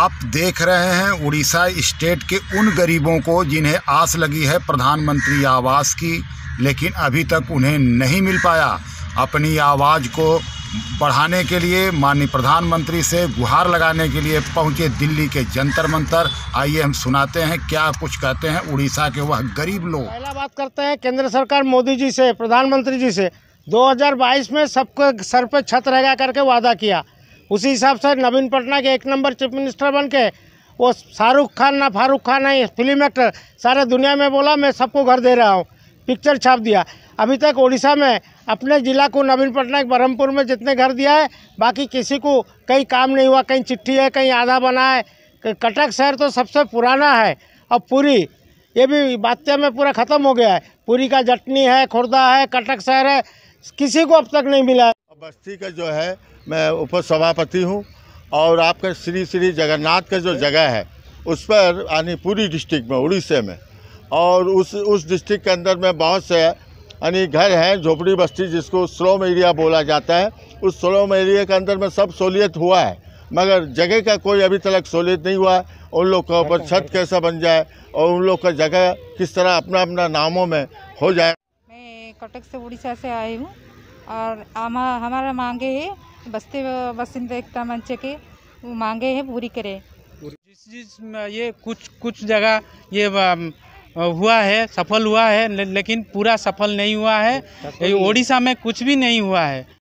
आप देख रहे हैं उड़ीसा स्टेट के उन गरीबों को जिन्हें आस लगी है प्रधानमंत्री आवास की लेकिन अभी तक उन्हें नहीं मिल पाया अपनी आवाज़ को बढ़ाने के लिए माननीय प्रधानमंत्री से गुहार लगाने के लिए पहुंचे दिल्ली के जंतर मंतर आइए हम सुनाते हैं क्या कुछ कहते हैं उड़ीसा के वह गरीब लोग पहला बात करते हैं केंद्र सरकार मोदी जी से प्रधानमंत्री जी से 2022 में सबको सर पे छत रहेगा करके वादा किया उसी हिसाब से नवीन पटनायक एक नंबर चीफ मिनिस्टर बन के वो शाहरुख खान ना फारूक खान नहीं फिल्म एक्टर सारे दुनिया में बोला मैं सबको घर दे रहा हूँ पिक्चर छाप दिया अभी तक उड़ीसा में अपने ज़िला को नवीन पटनायक ब्रह्मपुर में जितने घर दिया है बाकी किसी को कहीं काम नहीं हुआ कहीं चिट्ठी है कहीं आधा बना है कटक शहर तो सबसे पुराना है और पूरी ये भी बातें में पूरा ख़त्म हो गया है पूरी का जटनी है खुर्दा है कटक शहर है किसी को अब तक नहीं मिला है बस्ती का जो है मैं उप सभापति हूँ और आपका श्री श्री जगन्नाथ का जो जगह है उस पर यानी पूरी डिस्ट्रिक्ट में उड़ीसा में और उस उस डिस्ट्रिक्ट के अंदर में बहुत से यानी घर हैं झोपड़ी बस्ती जिसको स्लोम एरिया बोला जाता है उस स्लोम एरिया के अंदर में सब सहूलियत हुआ है मगर जगह का कोई अभी तक सहूलियत नहीं हुआ है उन लोग का ऊपर छत कैसा बन जाए और उन लोग का जगह किस तरह अपना अपना नामों में हो जाए मैं कटक से उड़ीसा से आई हूँ और हमारा मांगे है बस्ती बसिंद एकता मंच के मांगे है पूरी करे जिस जिस ये कुछ कुछ जगह ये हुआ है सफल हुआ है लेकिन पूरा सफल नहीं हुआ है ओडिशा में कुछ भी नहीं हुआ है